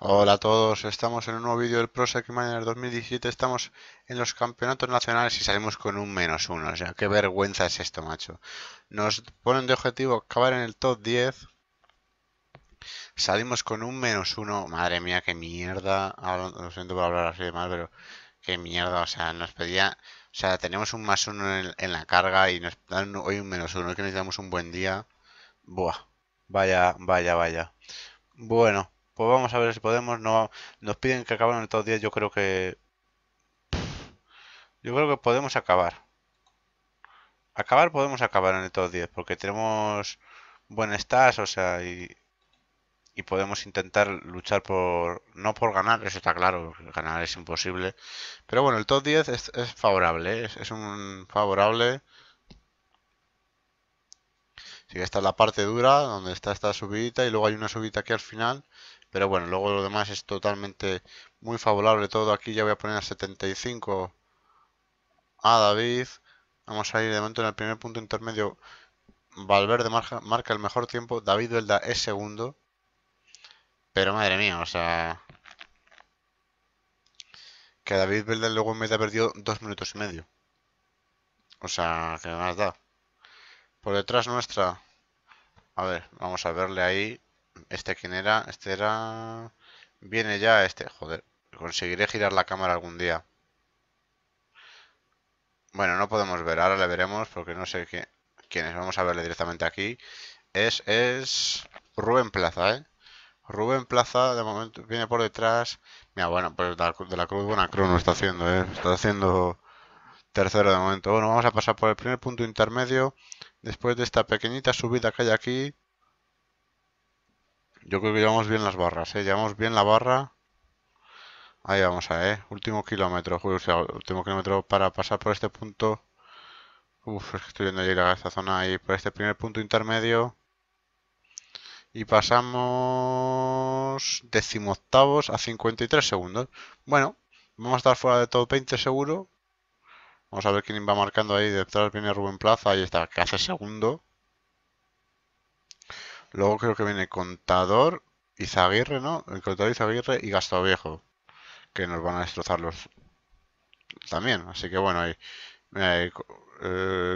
Hola a todos, estamos en un nuevo vídeo del ProSec Manager 2017, estamos en los campeonatos nacionales y salimos con un menos uno, o sea, qué vergüenza es esto, macho. Nos ponen de objetivo acabar en el top 10, salimos con un menos uno, madre mía, qué mierda, Ahora, lo siento por hablar así de mal, pero qué mierda, o sea, nos pedía, o sea, tenemos un más uno en, en la carga y nos dan hoy un menos uno, es que necesitamos un buen día, buah, vaya, vaya, vaya. Bueno. Pues vamos a ver si podemos. No, nos piden que acaben en top 10 Yo creo que... Yo creo que podemos acabar. Acabar podemos acabar en el top 10, Porque tenemos buen estás o sea, y, podemos intentar luchar por... No por ganar, eso está claro. Ganar es imposible. Pero bueno, el top 10 es, favorable. ¿eh? Es, un favorable... Sí, esta es la parte dura, donde está esta subida y luego hay una subida aquí al final pero bueno, luego lo demás es totalmente muy favorable todo. Aquí ya voy a poner a 75 a David. Vamos a ir de momento en el primer punto intermedio. Valverde marca, el mejor tiempo. David Velda es segundo. Pero madre mía, o sea... Que David Velda luego en vez ha perdido dos minutos y medio. O sea, que más da. Por detrás nuestra... A ver, vamos a verle ahí. ¿Este quién era? Este era... Viene ya este. Joder, conseguiré girar la cámara algún día. Bueno, no podemos ver. Ahora le veremos porque no sé qué, quién es. Vamos a verle directamente aquí. Es, es Rubén Plaza, ¿eh? Rubén Plaza de momento viene por detrás. Mira, bueno, pues de la Cruz buena Cruz no está haciendo, ¿eh? Está haciendo tercero de momento. Bueno, vamos a pasar por el primer punto intermedio. Después de esta pequeñita subida que hay aquí. Yo creo que llevamos bien las barras, ¿eh? Llevamos bien la barra. Ahí vamos a, ¿eh? Último kilómetro, último kilómetro para pasar por este punto. Uf, es que estoy viendo llegar a esta zona ahí, por este primer punto intermedio. Y pasamos decimoctavos a 53 segundos. Bueno, vamos a estar fuera de todo 20 seguro. Vamos a ver quién va marcando ahí. Detrás viene Rubén Plaza. Ahí está, que hace segundo. Luego creo que viene Contador, y Izaguirre, ¿no? El Contador, Izaguirre y Viejo, Que nos van a destrozar los... También, así que bueno, eh,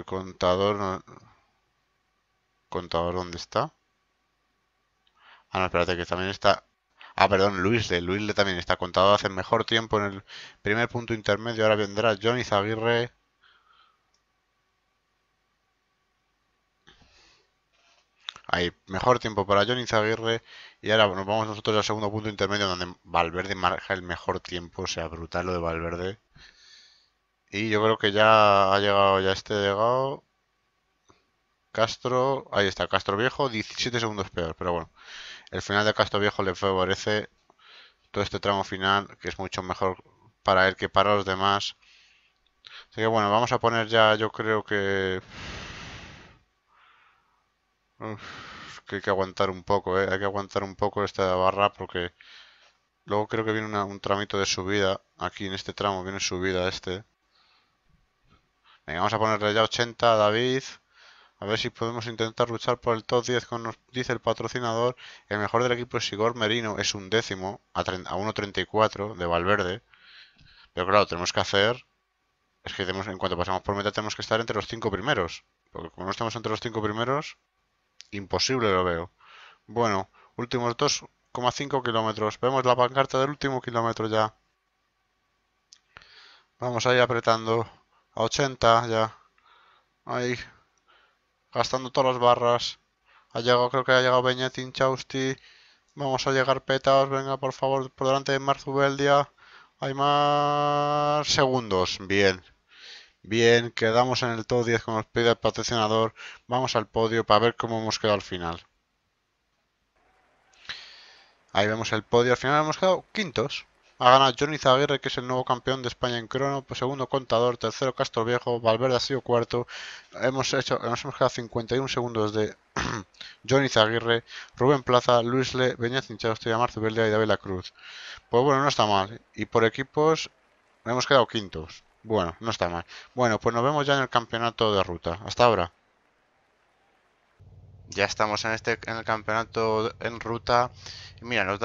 contador... ¿Contador dónde está? Ah, no, espérate, que también está... Ah, perdón, Luis de Luis de también está. contado hace mejor tiempo en el primer punto intermedio. Ahora vendrá Johnny Zaguirre... Hay mejor tiempo para Johnny Zaguirre. Y ahora nos vamos nosotros al segundo punto intermedio donde Valverde marca el mejor tiempo. O sea, brutal lo de Valverde. Y yo creo que ya ha llegado ya este llegado. Castro, ahí está, Castro Viejo, 17 segundos peor, pero bueno, el final de Castro Viejo le favorece todo este tramo final, que es mucho mejor para él que para los demás. Así que bueno, vamos a poner ya, yo creo que que hay que aguantar un poco, ¿eh? Hay que aguantar un poco esta barra porque... Luego creo que viene un tramito de subida. Aquí en este tramo viene subida este. Venga, vamos a ponerle ya 80 a David. A ver si podemos intentar luchar por el top 10, como nos dice el patrocinador. El mejor del equipo es Sigor Merino, es un décimo, a, 1.34 de Valverde. Pero claro, tenemos que hacer... Es que tenemos, en cuanto pasamos por meta tenemos que estar entre los 5 primeros. Porque como no estamos entre los 5 primeros... Imposible lo veo. Bueno, últimos 2,5 kilómetros. Vemos la pancarta del último kilómetro ya. Vamos ahí apretando. A 80 ya. Ahí. Gastando todas las barras. Ha llegado, creo que ha llegado Beñetin, Chausti. Vamos a llegar petados. Venga, por favor, por delante de Marzubeldia. Hay más segundos. Bien. Bien, quedamos en el top 10 como nos pide el patrocinador. Vamos al podio para ver cómo hemos quedado al final. Ahí vemos el podio. Al final hemos quedado quintos. Ha ganado Johnny Zaguirre, que es el nuevo campeón de España en crono. Pues segundo Contador, tercero Castro Viejo, Valverde ha sido cuarto. Hemos hecho, nos hemos quedado 51 segundos de Johnny Zaguirre, Rubén Plaza, Luis Le, Cinchado, Hinchado, Marzo Verde y David La Cruz. Pues bueno, no está mal. Y por equipos hemos quedado quintos. Bueno, no está mal. Bueno, pues nos vemos ya en el campeonato de ruta. Hasta ahora. Ya estamos en este en el campeonato en ruta. Mira, nos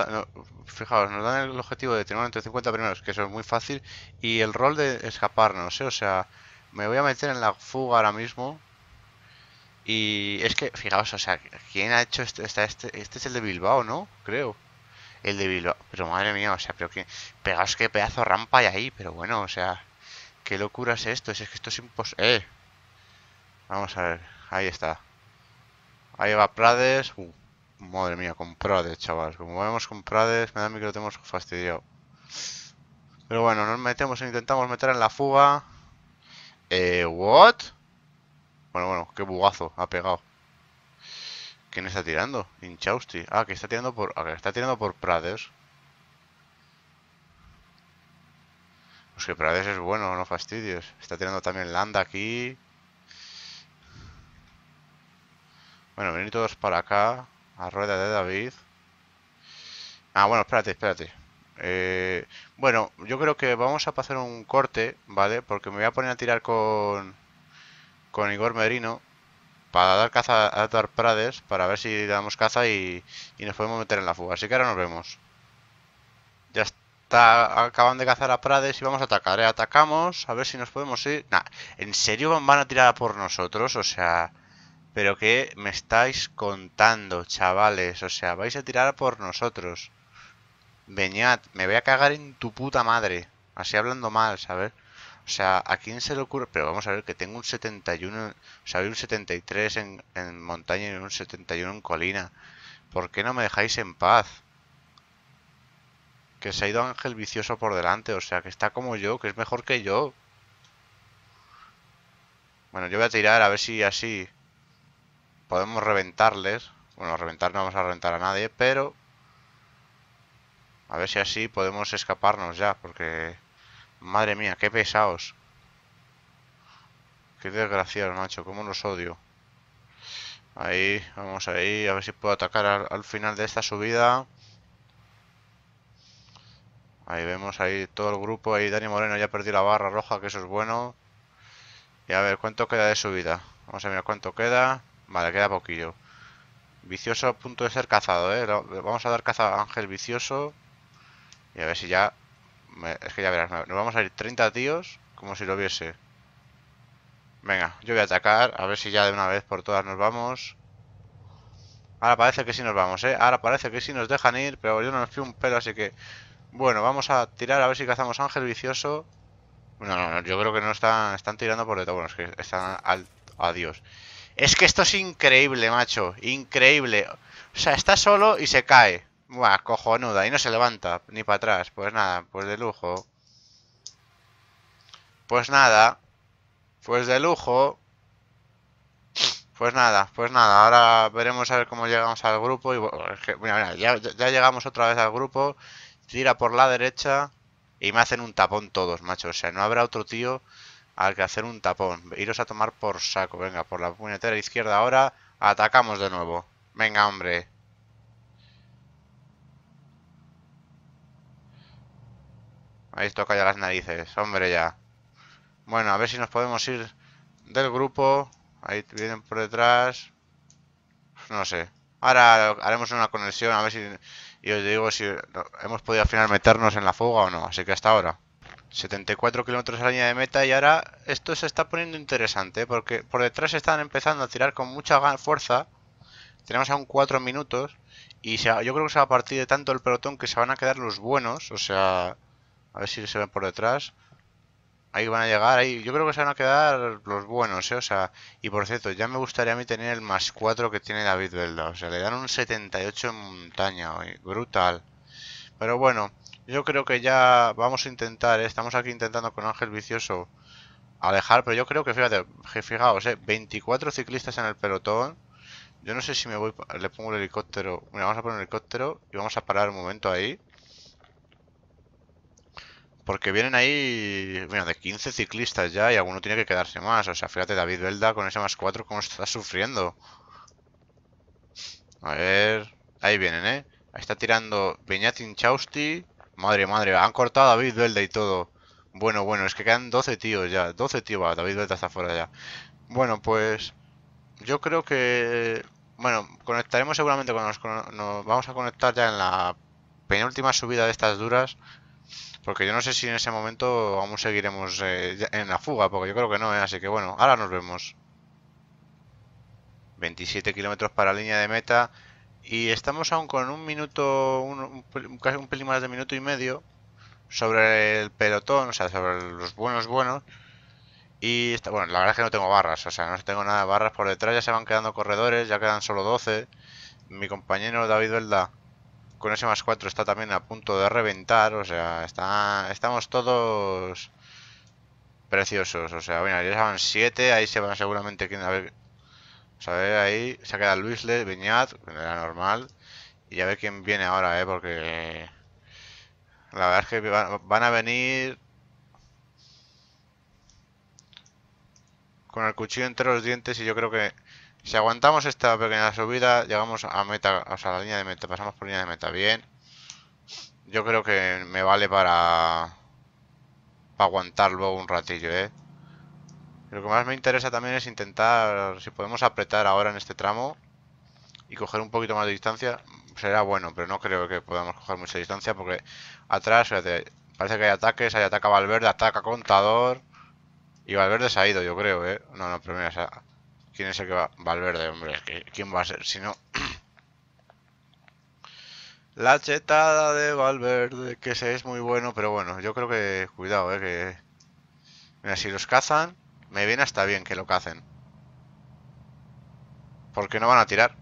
fijaos, nos dan el objetivo de tener entre 50 primeros, que eso es muy fácil. Y el rol de escapar, no sé, ¿eh? O sea, me voy a meter en la fuga ahora mismo. Y es que, fijaos, o sea, ¿quién ha hecho este? Este, este, es el de Bilbao, ¿no? Creo. El de Bilbao. Pero madre mía, o sea, pero que... Pegaos qué pedazo rampa hay ahí, pero bueno, o sea... ¿Qué locura es esto? es que esto es imposible. ¡eh! Vamos a ver. Ahí está. Ahí va Prades. Uh, madre mía, con Prades, chaval. Como vemos con Prades, me da miedo que lo tenemos fastidiado. Pero bueno, nos metemos, e intentamos meter en la fuga. Eh, ¿what? Bueno, bueno, qué bugazo, ha pegado. ¿Quién está tirando? Inchausti. Ah, que está tirando por. Ah, que está tirando por Prades. Pues que Prades es bueno, no fastidios. Está tirando también Landa aquí. Bueno, venid todos para acá. A rueda de David. Ah, bueno, espérate, espérate. Eh, bueno, yo creo que vamos a pasar un corte, ¿vale? Porque me voy a poner a tirar con, con Igor Merino para dar caza a Dar Prades, para ver si damos caza y, y nos podemos meter en la fuga. Así que ahora nos vemos acaban de cazar a Prades y vamos a atacar, ¿eh? Atacamos, a ver si nos podemos ir. ¿en serio van a tirar por nosotros? O sea... ¿Pero qué me estáis contando, chavales? O sea, vais a tirar por nosotros. Veñat me voy a cagar en tu puta madre. Así hablando mal, ¿sabes? O sea, ¿a quién se le ocurre? Pero vamos a ver que tengo un 71... O sea, hay un 73 en, en montaña y un 71 en colina. ¿Por qué no me dejáis en paz? que se ha ido Ángel Vicioso por delante. O sea, que está como yo, que es mejor que yo. Bueno, yo voy a tirar a ver si así podemos reventarles. Bueno, reventar no vamos a reventar a nadie, pero... A ver si así podemos escaparnos ya, porque... Madre mía, qué pesados. Qué desgraciado, macho, cómo los odio. Ahí, vamos ahí, a ver si puedo atacar al final de esta subida. Ahí vemos ahí todo el grupo. Ahí Dani Moreno ya perdió la barra roja, que eso es bueno. Y a ver, ¿cuánto queda de subida? Vamos a ver cuánto queda. Vale, queda poquillo. Vicioso a punto de ser cazado, ¿eh? Vamos a dar caza a Ángel Vicioso. Y a ver si ya... Es que ya verás, nos vamos a ir 30 tíos como si lo hubiese. Venga, yo voy a atacar, a ver si ya de una vez por todas nos vamos. Ahora parece que sí nos vamos, ¿eh? Ahora parece que sí nos dejan ir, pero yo no nos fui un pelo, así que bueno, vamos a tirar a ver si cazamos ángel vicioso. No, no, yo creo que no están, están tirando por detrás. Bueno, es que están al... Adiós. Es que esto es increíble, macho. Increíble. O sea, está solo y se cae. Buah, cojonuda. Y no se levanta ni para atrás. Pues nada, pues de lujo. Pues nada. Pues de lujo. Pues nada, pues nada, ahora veremos a ver cómo llegamos al grupo y... ya llegamos otra vez al grupo tira por la derecha y me hacen un tapón todos, macho. O sea, no habrá otro tío al que hacer un tapón. Iros a tomar por saco. Venga, por la puñetera izquierda ahora atacamos de nuevo. Venga, hombre. Ahí toca ya las narices, hombre ya. Bueno, a ver si nos podemos ir del grupo. Ahí vienen por detrás. No sé. Ahora haremos una conexión a ver si... Y os digo si hemos podido al final meternos en la fuga o no. Así que hasta ahora. 74 kilómetros a la línea de meta y ahora esto se está poniendo interesante porque por detrás están empezando a tirar con mucha fuerza. Tenemos aún 4 minutos y yo creo que se va a partir de tanto el pelotón que se van a quedar los buenos. O sea, a ver si se ven por detrás. Ahí van a llegar, ahí yo creo que se van a quedar los buenos, ¿eh? O sea, y por cierto, ya me gustaría a mí tener el más 4 que tiene David Velda. O sea, le dan un 78 en montaña, hoy, brutal. Pero bueno, yo creo que ya vamos a intentar, ¿eh? estamos aquí intentando con Ángel Vicioso alejar, pero yo creo que, fíjate, fijaos, ¿eh? 24 ciclistas en el pelotón. Yo no sé si me voy, le pongo el helicóptero. Mira, vamos a poner el helicóptero y vamos a parar un momento ahí. Porque vienen ahí, bueno, de 15 ciclistas ya y alguno tiene que quedarse más. O sea, fíjate, David Velda con ese más 4, cómo está sufriendo. A ver... Ahí vienen, ¿eh? Ahí está tirando Peñatin Chausti. Madre, madre, han cortado a David Velda y todo. Bueno, bueno, es que quedan 12 tíos ya. 12 tíos, va, David Velda está fuera ya. Bueno, pues... Yo creo que... Bueno, conectaremos seguramente cuando Nos vamos a conectar ya en la penúltima subida de estas duras porque yo no sé si en ese momento aún seguiremos eh, en la fuga, porque yo creo que no, eh, así que bueno, ahora nos vemos. 27 kilómetros para línea de meta y estamos aún con un minuto, un, casi un, pelín más de minuto y medio sobre el pelotón, o sea, sobre los buenos buenos. Y está, bueno, la verdad es que no tengo barras, o sea, no tengo nada de barras por detrás, ya se van quedando corredores, ya quedan solo 12. Mi compañero David Velda con ese más 4 está también a punto de reventar, o sea, está, estamos todos preciosos, o sea, bueno, ahí van 7, ahí se van seguramente, a ver, a ver, ahí se queda Luisle, Viñat, era normal, y a ver quién viene ahora, eh, porque la verdad es que van a venir con el cuchillo entre los dientes y yo creo que si aguantamos esta pequeña subida, llegamos a meta, o sea, la línea de meta, pasamos por línea de meta bien. Yo creo que me vale para, para aguantar un ratillo, ¿eh? Lo que más me interesa también es intentar, si podemos apretar ahora en este tramo y coger un poquito más de distancia, será bueno, pero no creo que podamos coger mucha distancia porque atrás, parece que hay ataques, hay ataca Valverde, ataca Contador y Valverde se ha ido, yo creo, ¿eh? No, no, pero mira, ¿Quién es el que va? Valverde, hombre. ¿Quién va a ser? Si no... La chetada de Valverde, que se es muy bueno, pero bueno, yo creo que... Cuidado, eh, que... Mira, si los cazan, me viene hasta bien que lo cacen. Porque no van a tirar.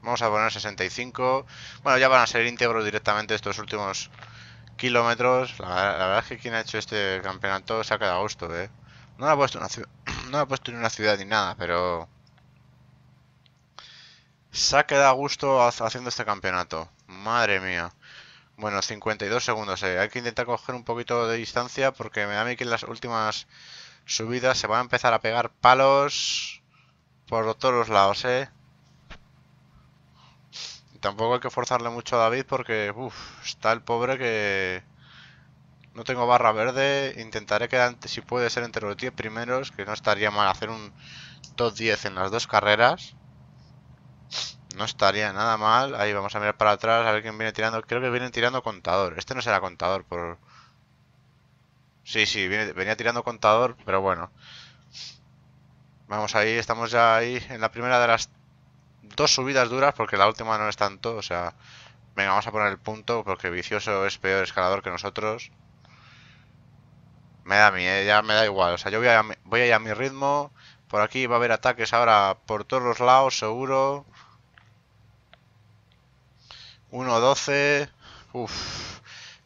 Vamos a poner 65. Bueno, ya van a ser íntegros directamente estos últimos kilómetros. La, verdad es que quien ha hecho este campeonato se ha quedado a gusto, ¿eh? No le ha puesto una ciudad... No he puesto ni una ciudad ni nada, pero... Se ha quedado a gusto haciendo este campeonato. Madre mía. Bueno, 52 segundos. Eh. Hay que intentar coger un poquito de distancia porque me da a mí que en las últimas subidas se van a empezar a pegar palos por todos los lados, ¿eh? Tampoco hay que forzarle mucho a David porque uf, está el pobre que... No tengo barra verde, intentaré quedar, si puede ser, entre los 10 primeros, que no estaría mal hacer un top 10 en las dos carreras. No estaría nada mal. Ahí vamos a mirar para atrás, a ver quién viene tirando. Creo que vienen tirando contador. Este no será contador por... Sí, sí, viene, venía tirando contador, pero bueno. Vamos ahí, estamos ya ahí en la primera de las dos subidas duras, porque la última no es tanto, o sea... Venga, vamos a poner el punto, porque vicioso es peor escalador que nosotros. Me da miedo, eh, ya me da igual. O sea, yo voy a, a ir a mi ritmo. Por aquí va a haber ataques ahora por todos los lados, seguro. 1-12. Uf.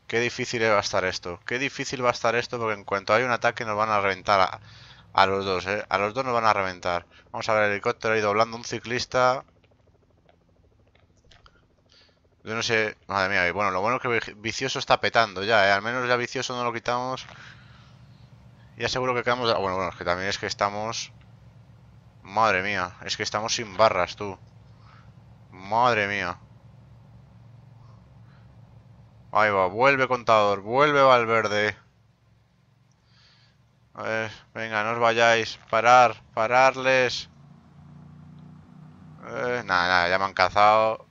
Qué difícil va a estar esto. Qué difícil va a estar esto porque en cuanto hay un ataque nos van a reventar a, los dos, ¿eh? A los dos nos van a reventar. Vamos a ver el helicóptero ahí doblando un ciclista. Yo no sé... Madre mía, bueno, lo bueno es que Vicioso está petando ya, ¿eh? Al menos ya Vicioso no lo quitamos... Ya seguro que quedamos... Bueno, bueno, es que también es que estamos... Madre mía, es que estamos sin barras, tú. Madre mía. Ahí va, vuelve contador, vuelve Valverde. A venga, no os vayáis. Parar, pararles. Eh, nada, nada, ya me han cazado.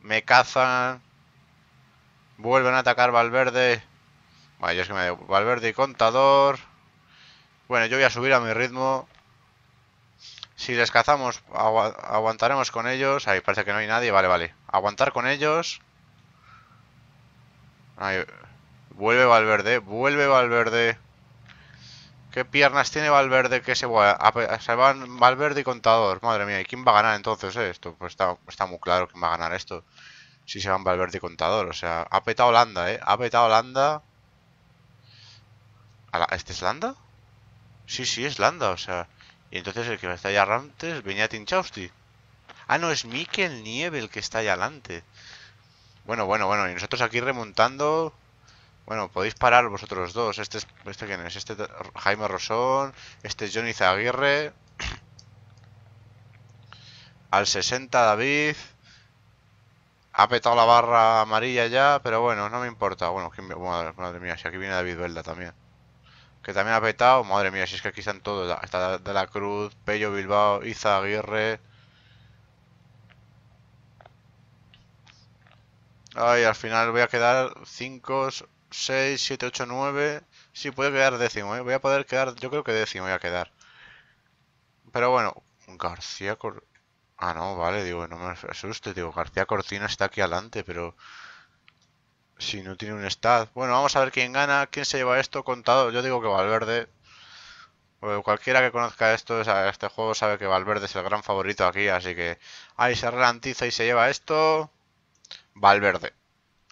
Me cazan. Vuelven a atacar Valverde. Vale, es que me Valverde y Contador. Bueno, yo voy a subir a mi ritmo. Si les cazamos, aguantaremos con ellos. Ahí parece que no hay nadie. Vale, vale. Aguantar con ellos. Ahí. Vuelve Valverde, vuelve Valverde. ¿Qué piernas tiene Valverde que se, se van Valverde y Contador? Madre mía, ¿y quién va a ganar entonces eh? esto? Pues está, muy claro quién va a ganar esto. Si se van Valverde y Contador. O sea, ha petado Holanda, ¿eh? Ha petado Holanda. ¿Este es Landa? Sí, sí, es Landa, o sea... Y entonces el que está allá antes venía Tinchausti. Ah, no, es Mikel Nieve el que está allá adelante. Bueno, bueno, bueno, y nosotros aquí remontando... Bueno, podéis parar vosotros dos. Este es... ¿Este quién es? Este Jaime Rosón. Este es Johnny Zaguirre. Al 60 David. Ha petado la barra amarilla ya, pero bueno, no me importa. Bueno, mía, si aquí viene David Velda también que también ha petado. Madre mía, si es que aquí están todos. Está De La Cruz, Pello Bilbao, Iza Aguirre. Ay, al final voy a quedar 5, 6, 7, 8, 9. Sí, puedo quedar décimo, ¿eh? Voy a poder quedar, yo creo que décimo voy a quedar. Pero bueno, García Ah, no, vale, digo, no me asuste, digo, García Cortina está aquí adelante, pero... Si no tiene un stat. Bueno, vamos a ver quién gana, quién se lleva esto contado. Yo digo que Valverde. cualquiera que conozca esto, este juego sabe que Valverde es el gran favorito aquí, así que ahí se ralentiza y se lleva esto. Valverde.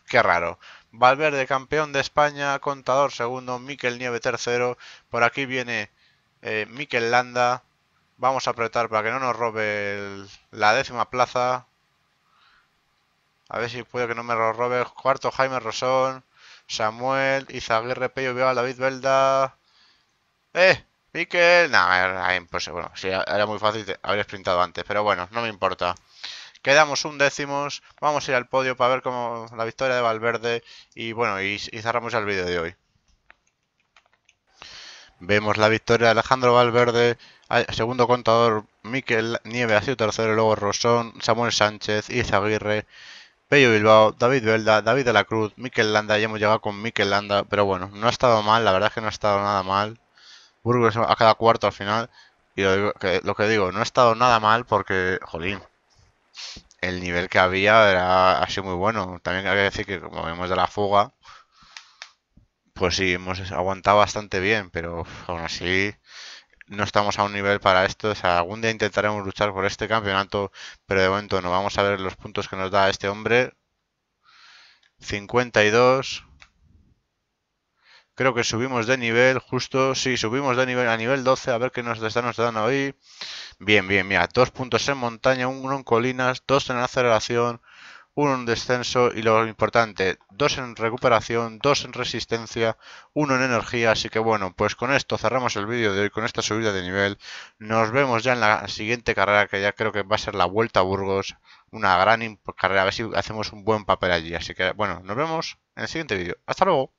Qué raro. Valverde campeón de España, Contador segundo, Miquel Nieve tercero. Por aquí viene eh, Miquel Landa. Vamos a apretar para que no nos robe la décima plaza. A ver si puedo que no me lo robe. Cuarto, Jaime Rosón. Samuel, Izaguirre Pello, Viva, David Velda. ¡Eh! Miquel. Nada, pues Bueno, si era muy fácil haber sprintado antes, pero bueno, no me importa. Quedamos un décimos. Vamos a ir al podio para ver cómo la victoria de Valverde. Y bueno, y, y cerramos el vídeo de hoy. Vemos la victoria de Alejandro Valverde, segundo contador, Miquel Nieve ha sido tercero, luego Rosón, Samuel Sánchez, Izaguirre, Pello Bilbao, David Velda, David de la Cruz, Mikel Landa, ya hemos llegado con Mikel Landa, pero bueno, no ha estado mal, la verdad es que no ha estado nada mal. Burgos a cada cuarto al final, y lo, que, digo, no ha estado nada mal porque, jolín, el nivel que había era así muy bueno. También hay que decir que como vemos de la fuga, pues sí, hemos aguantado bastante bien, pero aún así no estamos a un nivel para esto. algún día intentaremos luchar por este campeonato, pero de momento no. Vamos a ver los puntos que nos da este hombre. 52. Creo que subimos de nivel, justo, sí, subimos de nivel a nivel 12, a ver qué nos está dando hoy. Bien, bien, mira, dos puntos en montaña, uno en colinas, dos en aceleración, uno en descenso y lo importante, dos en recuperación, dos en resistencia, uno en energía. Así que bueno, pues con esto cerramos el vídeo de hoy, con esta subida de nivel. Nos vemos ya en la siguiente carrera, que ya creo que va a ser la Vuelta a Burgos. Una gran carrera, a ver si hacemos un buen papel allí. Así que bueno, nos vemos en el siguiente vídeo. Hasta luego.